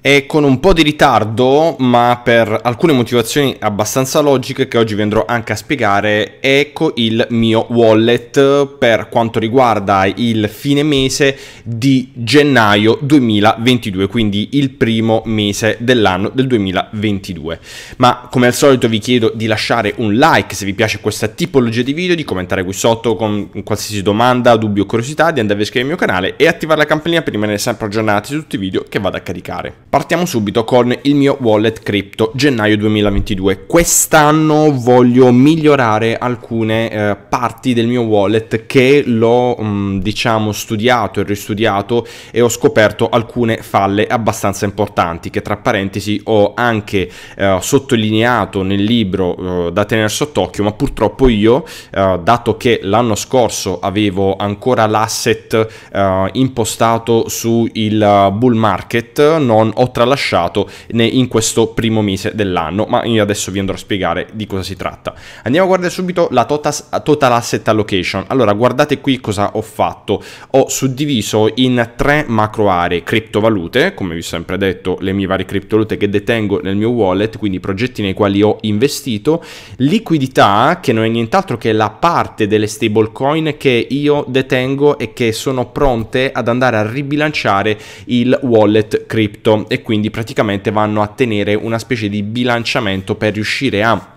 È con un po' di ritardo, ma per alcune motivazioni abbastanza logiche che oggi vi andrò anche a spiegare, ecco il mio wallet per quanto riguarda il fine mese di gennaio 2022, quindi il primo mese dell'anno del 2022. Ma come al solito vi chiedo di lasciare un like se vi piace questa tipologia di video, di commentare qui sotto con qualsiasi domanda, dubbio o curiosità, di andare a iscrivervi al mio canale e attivare la campanella per rimanere sempre aggiornati su tutti i video che vado a caricare. Partiamo subito con il mio wallet crypto gennaio 2022. Quest'anno voglio migliorare alcune eh, parti del mio wallet che l'ho mh, mm, diciamo studiato e ristudiato e ho scoperto alcune falle abbastanza importanti che tra parentesi ho anche eh, sottolineato nel libro eh, da tenere sott'occhio, ma purtroppo io eh, dato che l'anno scorso avevo ancora l'asset eh, impostato sul eh, bull market non ho tralasciato in questo primo mese dell'anno, ma io adesso vi andrò a spiegare di cosa si tratta. Andiamo a guardare subito la total, total asset allocation. Allora, guardate qui cosa ho fatto. Ho suddiviso in tre macro aree criptovalute, come vi ho sempre detto, le mie varie criptovalute che detengo nel mio wallet, quindi progetti nei quali ho investito, liquidità, che non è nient'altro che la parte delle stablecoin che io detengo e che sono pronte ad andare a ribilanciare il wallet cripto e quindi praticamente vanno a tenere una specie di bilanciamento per riuscire a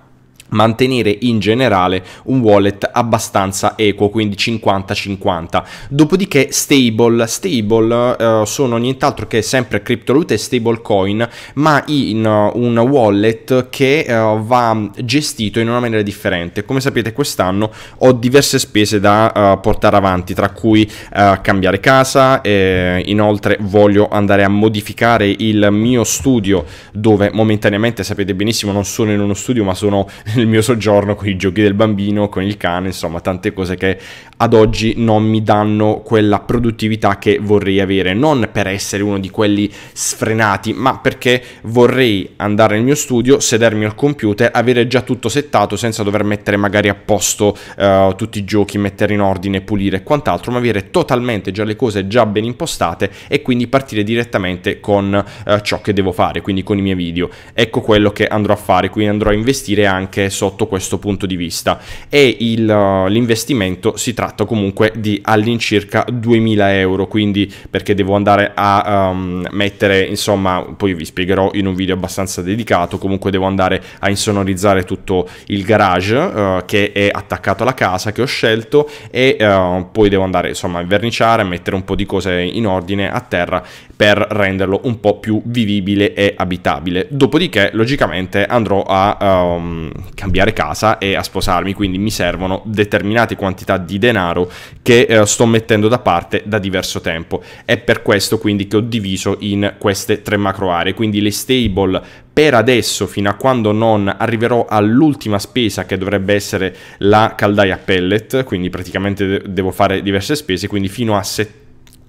mantenere in generale un wallet abbastanza equo, quindi 50-50. Dopodiché stable, stable eh, sono nient'altro che sempre criptovalute e stablecoin, ma in uh, un wallet che uh, va gestito in una maniera differente. Come sapete quest'anno ho diverse spese da uh, portare avanti, tra cui eh, cambiare casa, e inoltre voglio andare a modificare il mio studio dove momentaneamente sapete benissimo non sono in uno studio ma sono il mio soggiorno con i giochi del bambino, con il cane, insomma tante cose che ad oggi non mi danno quella produttività che vorrei avere, non per essere uno di quelli sfrenati, ma perché vorrei andare nel mio studio, sedermi al computer, avere già tutto settato senza dover mettere magari a posto uh, tutti i giochi, mettere in ordine, pulire e quant'altro, ma avere totalmente già le cose già ben impostate e quindi partire direttamente con uh, ciò che devo fare, quindi con i miei video. Ecco quello che andrò a fare, quindi andrò a investire anche sotto questo punto di vista e il, uh, l'investimento si tratta comunque di all'incirca 2000 euro quindi perché devo andare a um, mettere insomma poi vi spiegherò in un video abbastanza dedicato comunque devo andare a insonorizzare tutto il garage uh, che è attaccato alla casa che ho scelto e uh, poi devo andare insomma a verniciare mettere un po' di cose in ordine a terra per renderlo un po' più vivibile e abitabile dopodiché logicamente andrò a um, cambiare casa e a sposarmi, quindi mi servono determinate quantità di denaro che eh, sto mettendo da parte da diverso tempo. È per questo quindi che ho diviso in queste tre macro aree, quindi le stable per adesso, fino a quando non arriverò all'ultima spesa che dovrebbe essere la caldaia pellet, quindi praticamente devo fare diverse spese, quindi fino a settembre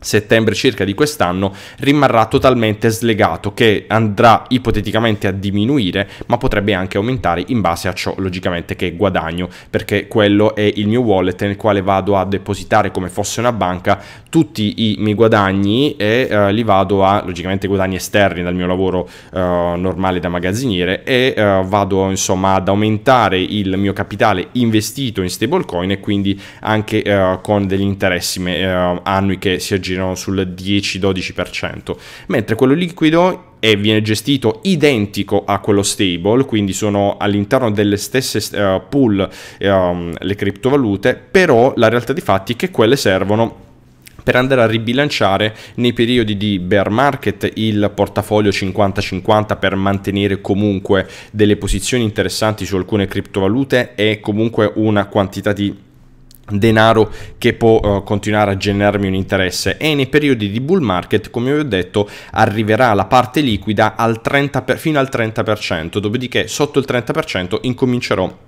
settembre circa di quest'anno rimarrà totalmente slegato che andrà ipoteticamente a diminuire ma potrebbe anche aumentare in base a ciò logicamente che guadagno perché quello è il mio wallet nel quale vado a depositare come fosse una banca tutti i miei guadagni e eh, li vado a logicamente guadagni esterni dal mio lavoro eh, normale da magazziniere e eh, vado insomma ad aumentare il mio capitale investito in stablecoin e quindi anche eh, con degli interessi eh, annui che si aggirano girano sul 10-12%, mentre quello liquido e viene gestito identico a quello stable, quindi sono all'interno delle stesse uh, pool um, le criptovalute, però la realtà di fatti è che quelle servono per andare a ribilanciare nei periodi di bear market il portafoglio 50-50 per mantenere comunque delle posizioni interessanti su alcune criptovalute e comunque una quantità di denaro che può uh, continuare a generarmi un interesse e nei periodi di bull market come vi ho detto arriverà la parte liquida al per, fino al 30% dopodiché sotto il 30% incomincerò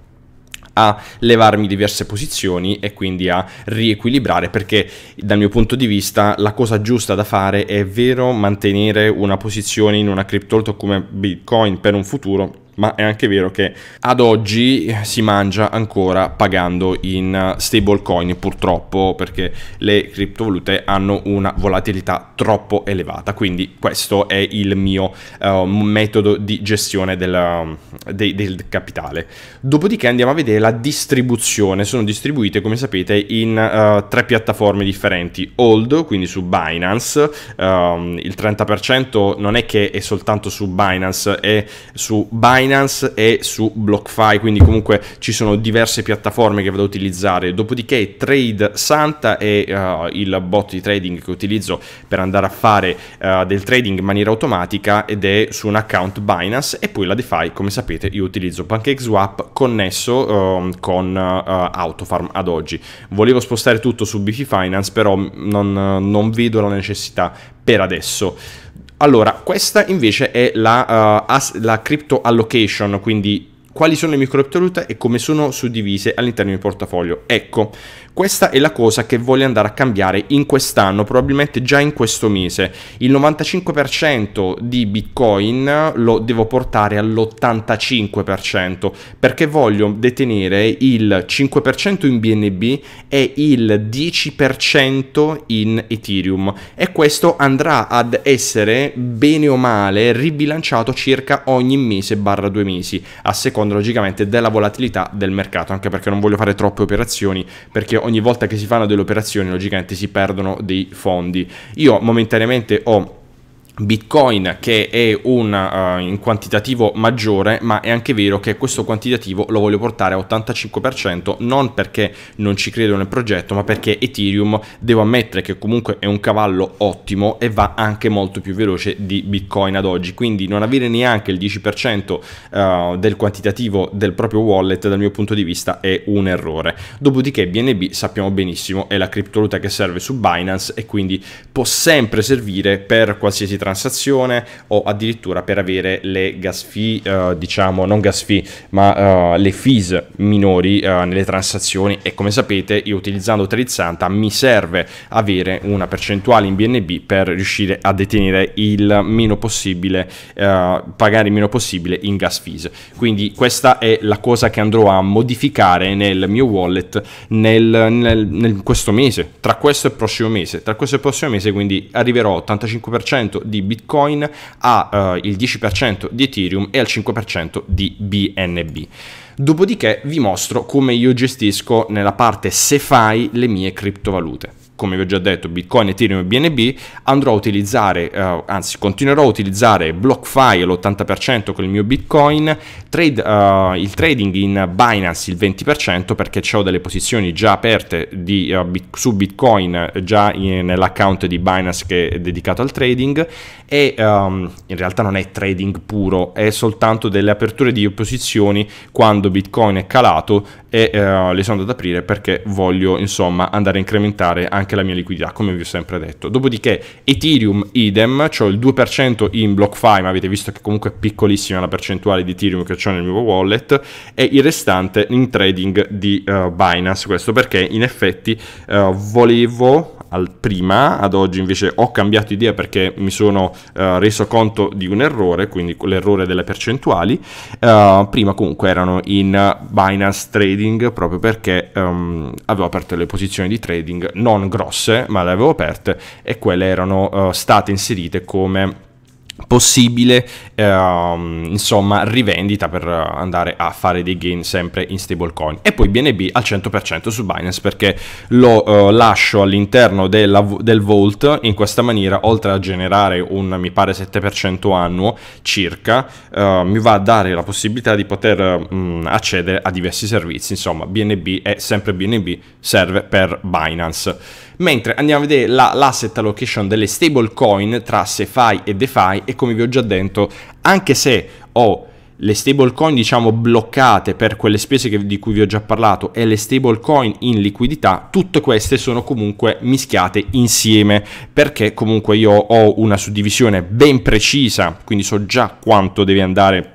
a levarmi diverse posizioni e quindi a riequilibrare perché dal mio punto di vista la cosa giusta da fare è vero mantenere una posizione in una criptovaluta come Bitcoin per un futuro ma è anche vero che ad oggi si mangia ancora pagando in stablecoin purtroppo perché le criptovalute hanno una volatilità troppo elevata quindi questo è il mio uh, metodo di gestione del, ehm, de, del capitale dopodiché andiamo a vedere la distribuzione sono distribuite come sapete in uh, tre piattaforme differenti old quindi su Binance um, il 30% non è che è soltanto su Binance è su Binance Binance e su BlockFi, quindi comunque ci sono diverse piattaforme che vado a utilizzare. Dopodiché Trade Santa è uh, eh, il bot di trading che utilizzo per andare a fare uh, del trading in maniera automatica ed è su un account Binance e poi la DeFi, come sapete, io utilizzo PancakeSwap connesso um, con uh, Autofarm ad oggi. Volevo spostare tutto su BC Finance, però non, non vedo la necessità per adesso. Allora, questa invece è la, uh, as- la crypto allocation, quindi quali sono le microvalute e come sono suddivise all'interno del portafoglio. Ecco, questa è la cosa che voglio andare a cambiare in quest'anno, probabilmente già in questo mese. Il 95% di Bitcoin lo devo portare all'85% perché voglio detenere il 5% in BNB e il 10% in Ethereum e questo andrà ad essere bene o male ribilanciato circa ogni mese barra due mesi a seconda logicamente della volatilità del mercato anche perché non voglio fare troppe operazioni perché ogni volta che si fanno delle operazioni logicamente si perdono dei fondi. Io momentaneamente ho Bitcoin che è un, uh, eh, un, quantitativo maggiore, ma è anche vero che questo quantitativo lo voglio portare a 85%, non perché non ci credo nel progetto, ma perché Ethereum devo ammettere che comunque è un cavallo ottimo e va anche molto più veloce di Bitcoin ad oggi, quindi non avere neanche il 10% uh, eh, del quantitativo del proprio wallet dal mio punto di vista è un errore. Dopodiché BNB sappiamo benissimo è la criptovaluta che serve su Binance e quindi può sempre servire per qualsiasi transazione o addirittura per avere le gas fee, eh, diciamo non gas fee, ma eh, le fees minori eh, nelle transazioni e come sapete io utilizzando Trizanta mi serve avere una percentuale in BNB per riuscire a detenere il meno possibile, eh, pagare il meno possibile in gas fees. Quindi questa è la cosa che andrò a modificare nel mio wallet nel, nel, nel questo mese, tra questo e il prossimo mese, tra questo e il prossimo mese quindi arriverò a 85% di di Bitcoin al eh, 10% di Ethereum e al 5% di BNB. Dopodiché vi mostro come io gestisco nella parte se fai le mie criptovalute come vi ho già detto, Bitcoin, Ethereum e BNB, andrò a utilizzare, eh, anzi continuerò a utilizzare BlockFi l'80% con il mio Bitcoin, trade, eh, il trading in Binance il 20% perché ho delle posizioni già aperte di, eh, bit, su Bitcoin già in, nell'account di Binance che è dedicato al trading e ehm, in realtà non è trading puro, è soltanto delle aperture di posizioni quando Bitcoin è calato e eh, le sono andate ad aprire perché voglio insomma andare a incrementare anche la mia liquidità come vi ho sempre detto dopodiché Ethereum idem ho il 2% in BlockFi ma avete visto che comunque è piccolissima la percentuale di Ethereum che ho nel mio wallet e il restante in trading di uh, Binance questo perché in effetti uh, volevo al prima, ad oggi invece ho cambiato idea perché mi sono uh, reso conto di un errore, quindi l'errore delle percentuali, uh, prima comunque erano in Binance Trading proprio perché um, avevo aperto le posizioni di trading non grosse, ma le avevo aperte e quelle erano uh, state inserite come possibile ehm, insomma rivendita per andare a fare dei gain sempre in stablecoin e poi BNB al 100% su Binance perché lo eh, lascio all'interno della, del Vault in questa maniera oltre a generare un mi pare 7% annuo circa eh, mi va a dare la possibilità di poter mh, mm, accedere a diversi servizi insomma BNB è sempre BNB serve per Binance mentre andiamo a vedere la, l'asset allocation delle stablecoin tra SeFi e DeFi e come vi ho già detto, anche se ho le stablecoin diciamo bloccate per quelle spese che, di cui vi ho già parlato e le stablecoin in liquidità, tutte queste sono comunque mischiate insieme perché comunque io ho una suddivisione ben precisa, quindi so già quanto deve andare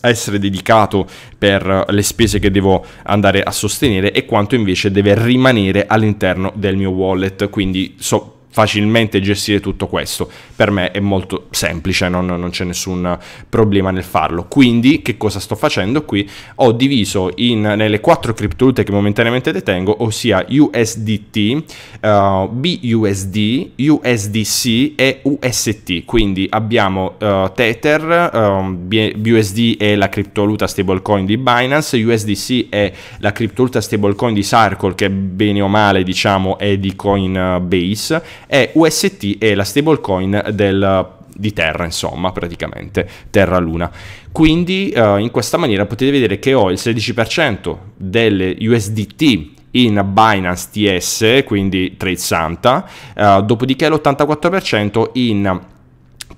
essere dedicato per le spese che devo andare a sostenere e quanto invece deve rimanere all'interno del mio wallet quindi so facilmente gestire tutto questo. Per me è molto semplice, non, non c'è nessun problema nel farlo. Quindi che cosa sto facendo qui? Ho diviso in, nelle quattro criptovalute che momentaneamente detengo, ossia USDT, uh, eh, BUSD, USDC e UST. Quindi abbiamo uh, Tether, um, ehm, BUSD è la criptovaluta stablecoin di Binance, USDC è la criptovaluta stablecoin di Circle che bene o male diciamo è di Coinbase è UST e la stablecoin del di terra, insomma, praticamente terra-luna. Quindi uh, in questa maniera potete vedere che ho il 16% delle USDT in Binance TS, quindi Trade Santa, uh, dopodiché l'84% in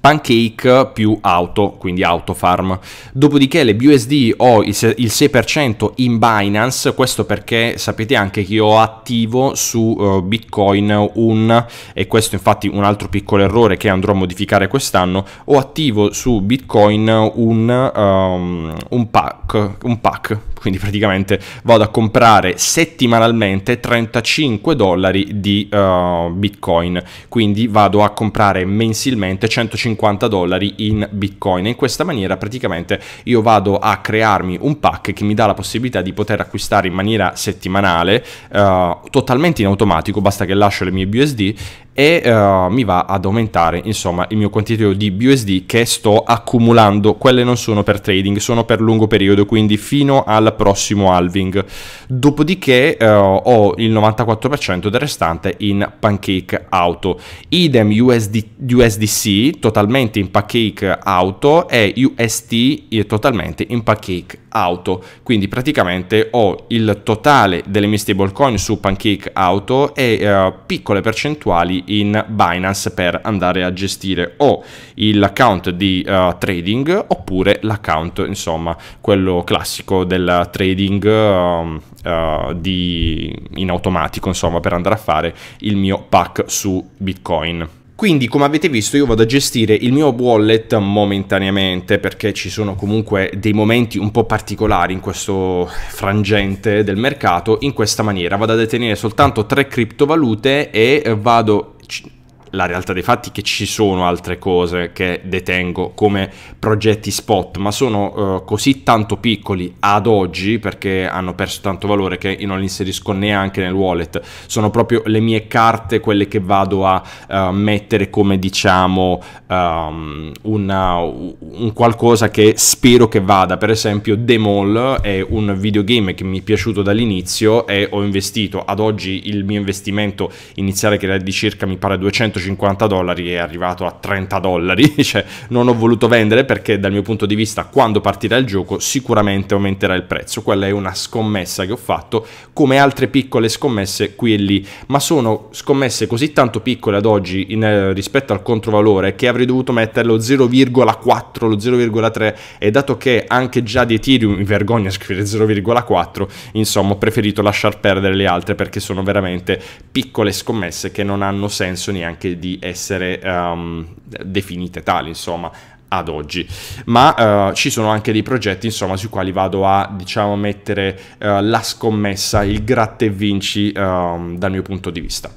Pancake più auto, quindi Autofarm. Dopodiché le BUSD ho il 6% in Binance, questo perché sapete anche che io attivo su eh, Bitcoin un, e questo infatti un altro piccolo errore che andrò a modificare quest'anno, ho attivo su Bitcoin un, um, un, pack, un pack, quindi praticamente vado a comprare settimanalmente 35 dollari di uh, Bitcoin, quindi vado a comprare mensilmente 150 50 dollari in bitcoin e in questa maniera praticamente io vado a crearmi un pack che mi dà la possibilità di poter acquistare in maniera settimanale uh, totalmente in automatico basta che lascio le mie BUSD e uh, mi va ad aumentare insomma il mio quantitativo di BUSD che sto accumulando. Quelle non sono per trading, sono per lungo periodo, quindi fino al prossimo halving. Dopodiché uh, ho il 94% del restante in pancake auto. Idem USD, USDC totalmente in pancake auto e UST eh, totalmente in pancake auto. Quindi praticamente ho il totale delle mie stablecoin su pancake auto e uh, piccole percentuali in Binance per andare a gestire o l'account di uh, trading oppure l'account, insomma, quello classico del trading um, uh, di, in automatico, insomma, per andare a fare il mio pack su Bitcoin. Quindi come avete visto io vado a gestire il mio wallet momentaneamente perché ci sono comunque dei momenti un po' particolari in questo frangente del mercato in questa maniera. Vado a detenere soltanto tre criptovalute e vado ch- la realtà dei fatti è che ci sono altre cose che detengo come progetti spot, ma sono uh, così tanto piccoli ad oggi perché hanno perso tanto valore che io non li inserisco neanche nel wallet. Sono proprio le mie carte, quelle che vado a uh, mettere come diciamo um, una, un qualcosa che spero che vada. Per esempio, The Mall è un videogame che mi è piaciuto dall'inizio e ho investito ad oggi il mio investimento iniziale che era di circa mi pare 200 150 dollari è arrivato a 30 dollari, cioè non ho voluto vendere perché dal mio punto di vista quando partirà il gioco sicuramente aumenterà il prezzo, quella è una scommessa che ho fatto come altre piccole scommesse qui e lì, ma sono scommesse così tanto piccole ad oggi in, eh, rispetto al controvalore che avrei dovuto mettere lo 0,4, lo 0,3 e dato che anche già di Ethereum mi vergogna a scrivere 0,4, insomma ho preferito lasciar perdere le altre perché sono veramente piccole scommesse che non hanno senso neanche anche di essere um, definite tali, insomma ad oggi, ma uh, ci sono anche dei progetti insomma sui quali vado a diciamo mettere uh, la scommessa, il gratta e vinci um, dal mio punto di vista.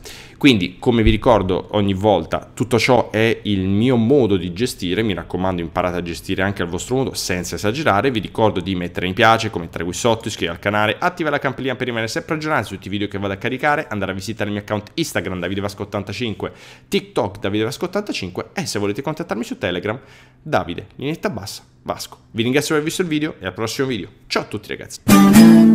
Quindi, come vi ricordo ogni volta, tutto ciò è il mio modo di gestire, mi raccomando imparate a gestire anche al vostro modo senza esagerare, vi ricordo di mettere mi piace, commentare qui sotto, iscrivervi al canale, attivare la campanellina per rimanere sempre aggiornati su tutti i video che vado a caricare, andare a visitare il mio account Instagram davidevasco85, TikTok davidevasco85 e se volete contattarmi su Telegram, Davide, linetta bassa, Vasco. Vi ringrazio per aver visto il video e al prossimo video. Ciao a tutti ragazzi!